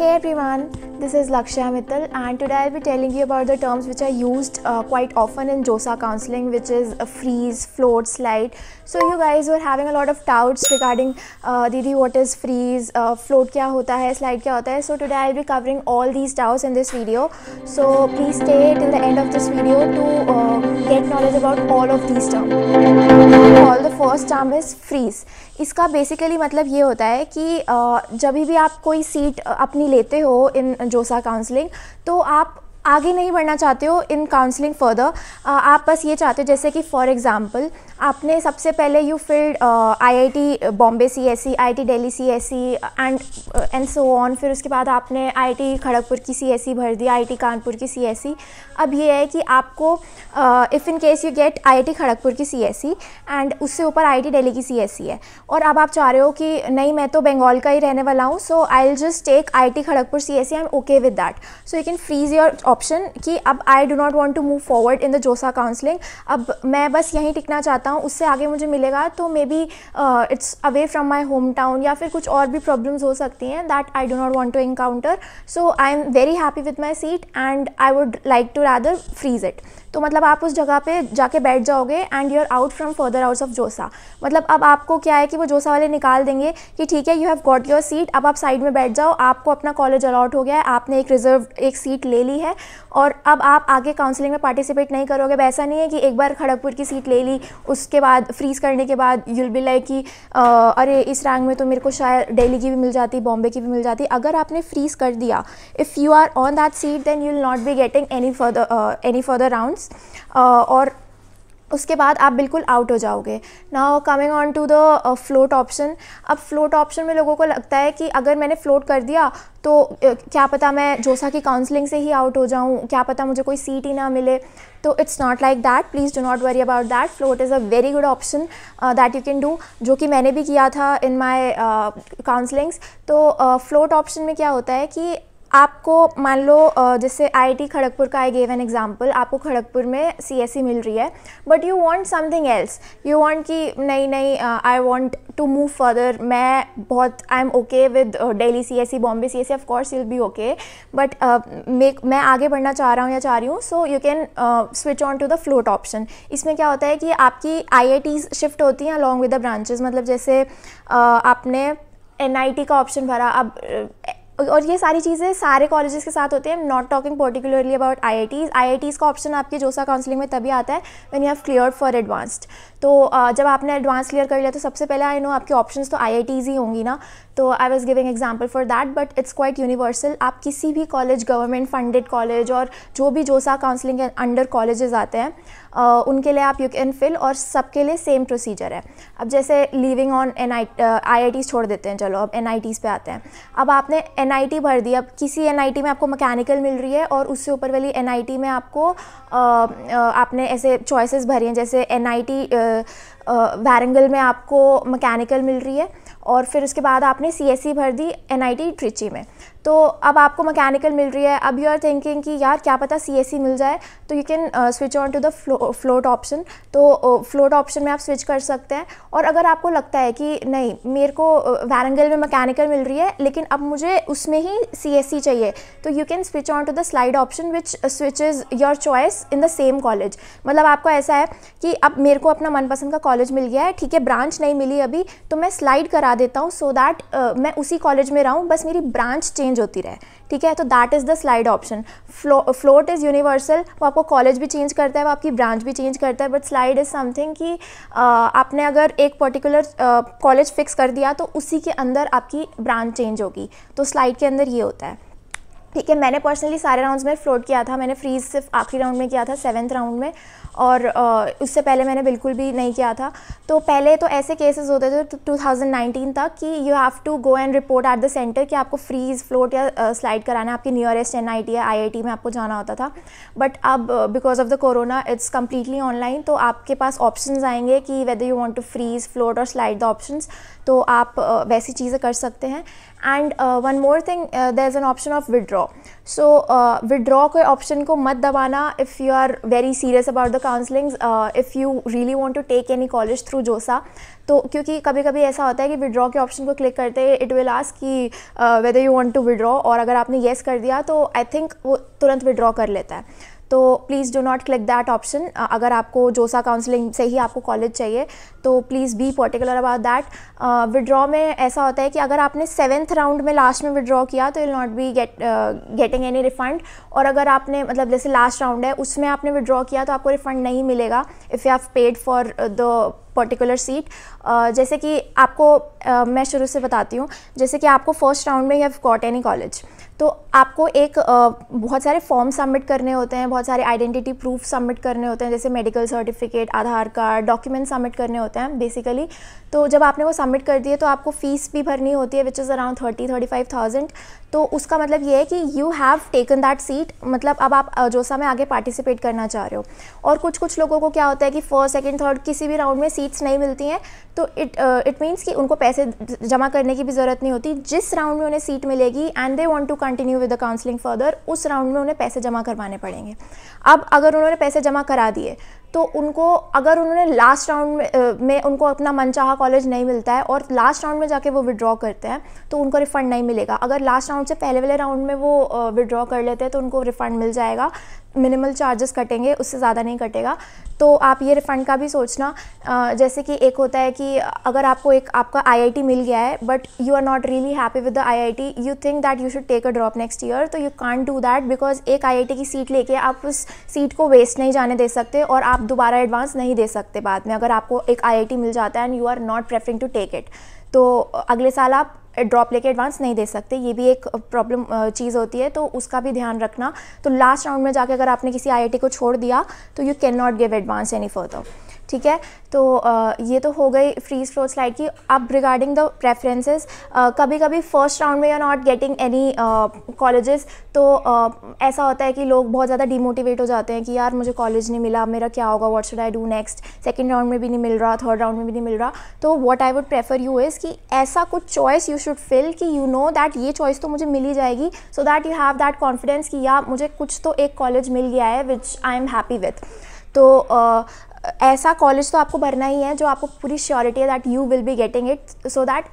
Hey everyone, this is Lakshya Mittal, and today I'll be telling you about the terms which are used uh, quite often in JOSA counseling, which is a freeze, float, slide. So, you guys were having a lot of doubts regarding uh, Didi, what is freeze, uh, float, kya hota hai, slide, kya hota hai. So, today I'll be covering all these doubts in this video. So, please stay till the end of this video to uh, get knowledge about all of these terms. All the first term is freeze. इसका basically मतलब ये होता है कि जब भी आप कोई सीट अपनी लेते हो इन जोसा काउंसलिंग तो आप आगे नहीं बढ़ना चाहते हो इन काउंसलिंग फर्दर आप बस ये चाहते हो जैसे कि फॉर एग्जांपल आपने सबसे पहले you filled IIT Bombay CSC IIT Delhi CSC and and so on फिर उसके बाद आपने आईआईटी खड़गपुर की सीएससी e भर दी आईआईटी कानपुर की सीएससी e. अब ये है कि आपको if in case you get I Kharagpur की सी एंड e, उससे ऊपर आई दिल्ली की सी है और अब आप चाह रहे हो कि नहीं मैं तो बंगाल का ही रहने वाला हूँ so I will just take I Kharagpur C S M okay with that so you can freeze your option कि अब I do not want to move forward in the JoSAA counselling अब मैं बस यहीं टिकना चाहता हूँ उससे आगे मुझे मिलेगा तो maybe it's away from my home town या फिर कुछ और भी प्रॉब्लम्स हो सकती हैं that I do not want to encounter so I am very happy with my seat and I would like to rather freeze it तो मतलब आप उस जगह पे जाके बैठ जाओगे and you are out from further outs of JoSAA मतलब अब आपको क्या है कि वो जोसा वाले निकाल देंगे कि ठीक है you have got your seat अब आप साइड में बैठ जाओ आपको अपना कॉलेज अलाउट हो गया है आपने एक रिजर्व एक सीट ले ली है और अब आप आगे काउंसलिंग में पार्टिसिपेट नहीं करोगे ऐसा नहीं है कि एक बार खड़गपुर की सीट ले ली उसके बाद फ्रीज करने के बाद यूल बी लाइक कि अरे इस रैंक में तो मेरे को शायद डेली की भी मिल जाती बॉम्बे की भी मिल जाती अगर आपने फ्रीज कर दिया if you are on that seat then you will not be getting any further any further rounds और उसके बाद आप बिल्कुल आउट हो जाओगे now coming on to the float option अब फ्लोट ऑप्शन में लोगों को लगता है कि अगर मैंने फ्लोट कर दिया तो क्या पता मैं जोसा की काउंसलिंग से ही आउट हो जाऊँ क्या पता मुझे कोई सीट ही ना मिले तो it's not like that please do not worry about that float is a very good option that you can do जो कि मैंने भी किया था इन माई काउंसलिंग्स तो फ्लोट uh, ऑप्शन में क्या होता है कि आपको मान लो जैसे आईआईटी खड़गपुर का आई गेव एन एग्जांपल आपको खड़गपुर में सीएससी e मिल रही है but you want something else you want कि नहीं नहीं I want to move further मैं बहुत I am okay with Delhi C S C Bombay C S C of course you'll be okay but मैं आगे बढ़ना चाह रहा हूँ या चाह रही हूँ so you can switch on to the float option इसमें क्या होता है कि आपकी आई आई टीज शिफ्ट होती हैं अलॉन्ग विद द ब्रांचेज मतलब जैसे uh, आपने एन आई टी का ऑप्शन भरा अब और ये सारी चीज़ें सारे कॉलेजेस के साथ होते हैं not talking particularly about I I Ts I I Ts का ऑप्शन आपके जोसा काउंसलिंग में तभी आता है when you have clear for advanced तो जब आपने एडवांस क्लियर कर लिया तो सबसे पहले आई नो आपके ऑप्शन तो आई ही होंगी ना तो I was giving example for that but it's quite universal आप किसी भी कॉलेज गवर्नमेंट फंडेड कॉलेज और जो भी जोसा काउंसलिंग के अंडर कॉलेजेस आते हैं uh, उनके लिए आप यू कैन फिल और सबके लिए सेम प्रोसीजर है अब जैसे लिविंग ऑन एन आई छोड़ देते हैं चलो अब एन पे आते हैं अब आपने एन भर दी अब किसी एन में आपको मैकेनिकल मिल रही है और उससे ऊपर वाली एन में आपको आपने ऐसे चॉइसेस भरी हैं जैसे एन वारंगल में आपको मैकेनिकल मिल रही है और फिर उसके बाद आपने सी e भर दी एन ट्रिची में तो अब आपको मैकेनिकल मिल रही है अब यू आर थिंकिंग कि यार क्या पता सी मिल जाए तो you can switch on to the float option तो फ्लोट uh, ऑप्शन में आप स्विच कर सकते हैं और अगर आपको लगता है कि नहीं मेरे को वारंगल uh, में मैकेनिकल मिल रही है लेकिन अब मुझे उसमें ही सी चाहिए तो you can switch on to the slide option which switch is your choice in the same college मतलब आपको ऐसा है कि अब मेरे को अपना मनपसंद का कॉलेज मिल गया है ठीक है ब्रांच नहीं मिली अभी तो मैं स्लाइड करा देता हूँ सो दैट uh, मैं उसी कॉलेज में रहूँ बस मेरी ब्रांच चेंज चेंज होती रहे ठीक है तो that is the slide option float is universal वो आपको कॉलेज भी चेंज करता है वो आपकी ब्रांच भी चेंज करता है बट स्लाइड इज़ समथिंग कि आपने अगर एक पर्टिकुलर कॉलेज फिक्स कर दिया तो उसी के अंदर आपकी ब्रांच चेंज होगी तो स्लाइड के अंदर ये होता है ठीक है मैंने पर्सनली सारे राउंड्स में फ्लोट किया था मैंने फ्रीज सिर्फ आखिरी राउंड में किया था सेवन्थ राउंड में और उससे पहले मैंने बिल्कुल भी नहीं किया था तो पहले तो ऐसे केसेस होते थे 2019 तो तक कि you have to go and report at the centre कि आपको फ्रीज फ्लोट या स्लाइड कराना है आपकी नियरेस्ट एन आई टी या आई आई टी में आपको जाना होता था बट अब because of the corona it's completely online तो आपके पास ऑप्शन आएंगे कि whether you want to freeze float और स्लाइड द ऑप्शन तो आप वैसी चीज़ें कर सकते हैं and one more thing there is an option of withdraw so withdraw के ऑप्शन को मत दबाना if you are very serious about the counsellings if you really want to take any college through JoSAA तो क्योंकि कभी कभी ऐसा होता है कि विड्रॉ के ऑप्शन को क्लिक करते इट विल आस्क कि whether you want to withdraw और अगर आपने येस yes कर दिया तो आई थिंक वो तुरंत विड्रॉ कर लेता है तो please do not click that option अगर आपको जोसा काउंसलिंग से ही आपको कॉलेज चाहिए तो please be particular about that withdraw में ऐसा होता है कि अगर आपने सेवेंथ राउंड में लास्ट में विड्रॉ किया तो will not be get getting any refund और अगर आपने मतलब जैसे लास्ट राउंड है उसमें आपने विड्रॉ किया तो आपको रिफंड नहीं मिलेगा if you have paid for the particular seat जैसे कि आपको uh, मैं शुरू से बताती हूँ जैसे कि आपको फर्स्ट राउंड में you have got any college तो आपको एक बहुत सारे फॉर्म सबमिट करने होते हैं बहुत सारे आइडेंटिटी प्रूफ सबमिट करने होते हैं जैसे medical certificate Aadhaar card document submit करने होते हैं बेसिकली तो जब आपने वो सबमिट कर दिए तो आपको फ़ीस भी भरनी होती है which is around thirty thirty five thousand तो उसका मतलब ये है कि you have taken that seat मतलब अब आप जोसा में आगे पार्टिसिपेट करना चाह रहे हो और कुछ कुछ लोगों को क्या होता है कि फर्स्ट सेकेंड थर्ड किसी भी राउंड में सीट्स नहीं मिलती हैं तो इट इट मीन्स कि उनको पैसे जमा करने की भी ज़रूरत नहीं होती जिस राउंड में उन्हें सीट मिलेगी and they want to continue the counselling further उस राउंड में उन्हें पैसे जमा करवाने पड़ेंगे अब अगर उन्होंने पैसे जमा करा दिए तो उनको अगर उन्होंने लास्ट राउंड में, में उनको अपना मनचाहा कॉलेज नहीं मिलता है और लास्ट राउंड में जाके वो विड्रॉ करते हैं तो उनको रिफ़ंड नहीं मिलेगा अगर लास्ट राउंड से पहले वाले राउंड में वो विड्रॉ कर लेते हैं तो उनको रिफ़ंड मिल जाएगा मिनिमल चार्जेस कटेंगे उससे ज़्यादा नहीं कटेगा तो आप ये रिफ़ंड का भी सोचना जैसे कि एक होता है कि अगर आपको एक आपका आईआईटी मिल गया है but you are not really happy with the IIT you think that you should take a drop next year तो you can't do that because एक आईआईटी की सीट लेके आप उस सीट को वेस्ट नहीं जाने दे सकते और आप आप दोबारा एडवांस नहीं दे सकते बाद में अगर आपको एक आईआईटी मिल जाता है and you are not preferring to take it तो अगले साल आप ड्रॉप लेके एडवांस नहीं दे सकते ये भी एक प्रॉब्लम चीज़ होती है तो उसका भी ध्यान रखना तो लास्ट राउंड में जाके अगर आपने किसी आईआईटी को छोड़ दिया तो you can not give advance any further ठीक है तो ये तो हो गई फ्रीज फ्लो स्लाइड की अब रिगार्डिंग द प्रेफरेंसेस कभी कभी फर्स्ट राउंड में you are not getting any colleges तो uh, ऐसा होता है कि लोग बहुत ज़्यादा डिमोटिवेट हो जाते हैं कि यार मुझे कॉलेज नहीं मिला मेरा क्या होगा what should I do next second round में भी नहीं मिल रहा थर्ड राउंड में भी नहीं मिल रहा तो what I would prefer you is कि ऐसा कुछ चॉइस यू शुड फिल कि यू नो दैट ये चॉइस तो मुझे मिल ही जाएगी so that you have that confidence कि यार मुझे कुछ तो एक कॉलेज मिल गया है which I am happy with तो ऐसा कॉलेज तो आपको भरना ही है जो आपको पूरी श्योरिटी है that you will be getting it so that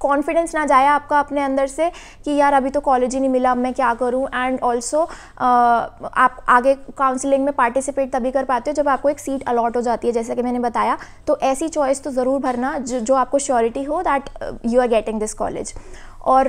confidence ना जाए आपका अपने अंदर से कि यार अभी तो कॉलेज ही नहीं मिला अब मैं क्या करूं एंड ऑल्सो आप आगे काउंसलिंग में पार्टिसिपेट तभी कर पाते हो जब आपको एक सीट अलॉट हो जाती है जैसा कि मैंने बताया तो ऐसी चॉइस तो ज़रूर भरना जो, जो आपको श्योरिटी हो that you are getting this college और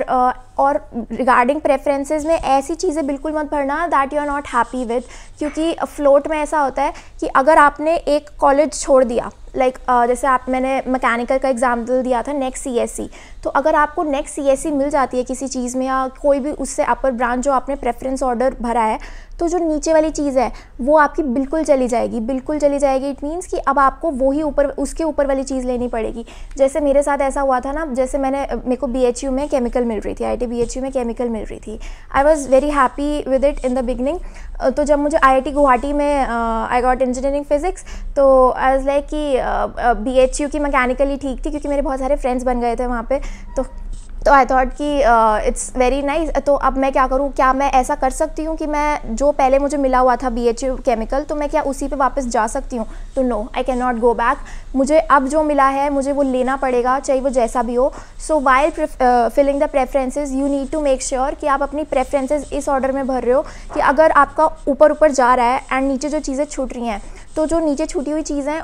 और रिगार्डिंग प्रेफरेंसेस में ऐसी चीज़ें बिल्कुल मत भरना that you are not happy with क्योंकि फ्लोट में ऐसा होता है कि अगर आपने एक कॉलेज छोड़ दिया लाइक like, uh, जैसे आप मैंने मैकेनिकल का एग्जाम्पल दिया था नेक्स्ट सी e, तो अगर आपको नेक्स्ट सी e मिल जाती है किसी चीज़ में या कोई भी उससे अपर ब्रांच जो आपने प्रेफरेंस ऑर्डर भरा है तो जो नीचे वाली चीज़ है वो आपकी बिल्कुल चली जाएगी बिल्कुल चली जाएगी इट मीन्स कि अब आपको वही ऊपर उसके ऊपर वाली चीज़ लेनी पड़ेगी जैसे मेरे साथ ऐसा हुआ था ना जैसे मैंने मेरे को बी में केमिकल मिल रही थी आई टी में केमिकल मिल रही थी I was very happy with it in the beginning तो जब मुझे आई गुवाहाटी में आई गॉट इंजीनियरिंग फ़िज़िक्स तो आई वॉज़ लाइक कि बी एच यू की मैकेनिकली ठीक थी क्योंकि मेरे बहुत सारे फ्रेंड्स बन गए थे वहाँ पर तो तो आई थॉट कि इट्स वेरी नाइस तो अब मैं क्या करूँ क्या मैं ऐसा कर सकती हूँ कि मैं जो पहले मुझे मिला हुआ था बी एच केमिकल तो मैं क्या उसी पे वापस जा सकती हूँ तो no I can not go back मुझे अब जो मिला है मुझे वो लेना पड़ेगा चाहे वो जैसा भी हो so why filling the preferences you need to make sure कि आप अपनी प्रेफरेंसेज इस ऑर्डर में भर रहे हो कि अगर आपका ऊपर ऊपर जा रहा है एंड नीचे जो चीज़ें छूट रही हैं तो जो नीचे छूटी हुई चीज़ें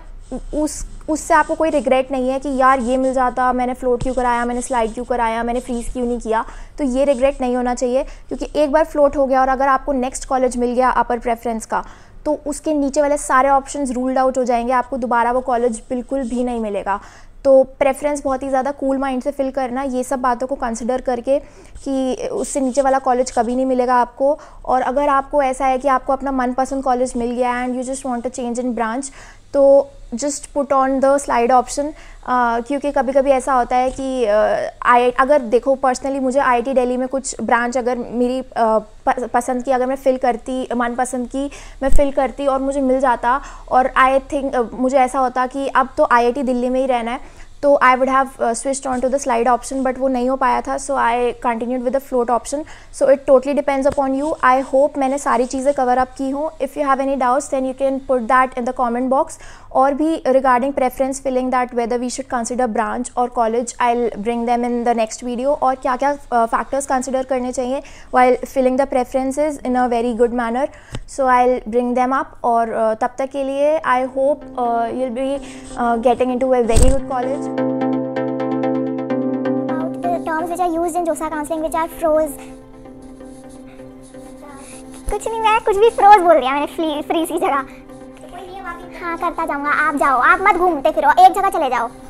उस उससे आपको कोई रिग्रेट नहीं है कि यार ये मिल जाता मैंने फ्लोट क्यों कराया मैंने स्लाइड क्यों कराया मैंने फ्रीज़ क्यों नहीं किया तो ये रिग्रेट नहीं होना चाहिए क्योंकि एक बार फ्लोट हो गया और अगर आपको नेक्स्ट कॉलेज मिल गया अपर प्रेफरेंस का तो उसके नीचे वाले सारे ऑप्शन रूल्ड आउट हो जाएंगे आपको दोबारा वो कॉलेज बिल्कुल भी नहीं मिलेगा तो प्रेफरेंस बहुत ही ज़्यादा कूल माइंड से फिल करना ये सब बातों को कंसिडर करके कि उससे नीचे वाला कॉलेज कभी नहीं मिलेगा आपको और अगर आपको ऐसा है कि आपको अपना मनपसंद कॉलेज मिल गया and you just want to change in branch तो just put on the slide option क्योंकि कभी कभी ऐसा होता है कि आई uh, अगर देखो पर्सनली मुझे आईआईटी दिल्ली में कुछ ब्रांच अगर मेरी uh, पसंद की अगर मैं फ़िल करती मनपसंद की मैं फ़िल करती और मुझे मिल जाता और आई थिंक uh, मुझे ऐसा होता कि अब तो आईआईटी दिल्ली में ही रहना है तो I would have switched on to the slide option but वो नहीं हो पाया था so I continued with the float option so it totally depends upon you I hope मैंने सारी चीज़ें कवर अप की हूँ if you have any doubts than you can put that in the comment box और भी regarding preference filling that whether we should consider branch और college I'll bring them in the next video और क्या क्या factors consider करने चाहिए why filling the preferences in a very good manner so I'll bring them up और uh, तब तक के लिए I hope will be getting into a very good college terms which are used in JOSA counseling which are froze. कुछ नहीं मैं कुछ भी फ्रोज बोल दिया मैंने फ्री फ्री सी जगह हाँ करता जाऊँगा आप जाओ आप मत घूमते फिरो एक जगह चले जाओ